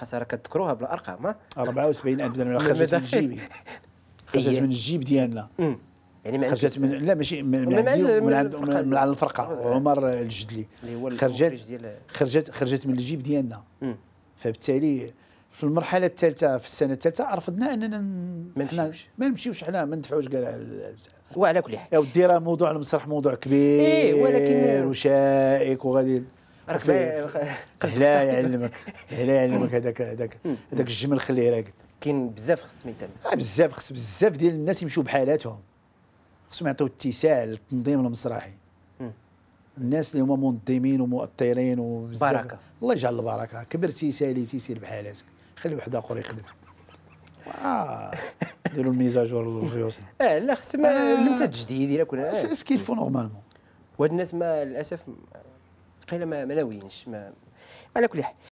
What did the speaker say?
خساره كتذكروها بالارقام 74000 درهم خرجت من جيبي إيه. خرجت من الجيب ديالنا يعني ما خرجت من لا ماشي من, من, عندي من, عند من, عند الفرقه آه. عمر الجدلي خرجت خرجت خرجت من الجيب ديالنا فبالتالي في المرحله الثالثه في السنه الثالثه رفضنا اننا ما نمشيوش ما نمشيوش حنا ما ندفعوش كاع وعلى كل حال يا ودي راه موضوع المسرح موضوع كبير إيه ولكن وشائك وغادي لا يعلمك لا يعلمك هذاك هذاك هذاك الجمل خليه راقد كاين بزاف خص مثال آه، بزاف خص بزاف ديال الناس يمشوا بحالاتهم خصهم يعطيو اتساع للتنظيم المسرحي الناس اللي هما منظمين ومؤطرين وبزاف بركه الله يجعل البركه كبرتي سالي تيسير بحالاتك خلي واحد اخر يخدم ديروا الميزاجور الفيوس اه لا خص آه. لمسه جديد الا كنا آه. سكيلفو نورمالمون وهاد الناس ما للاسف قيل ما, ما ما على كل حال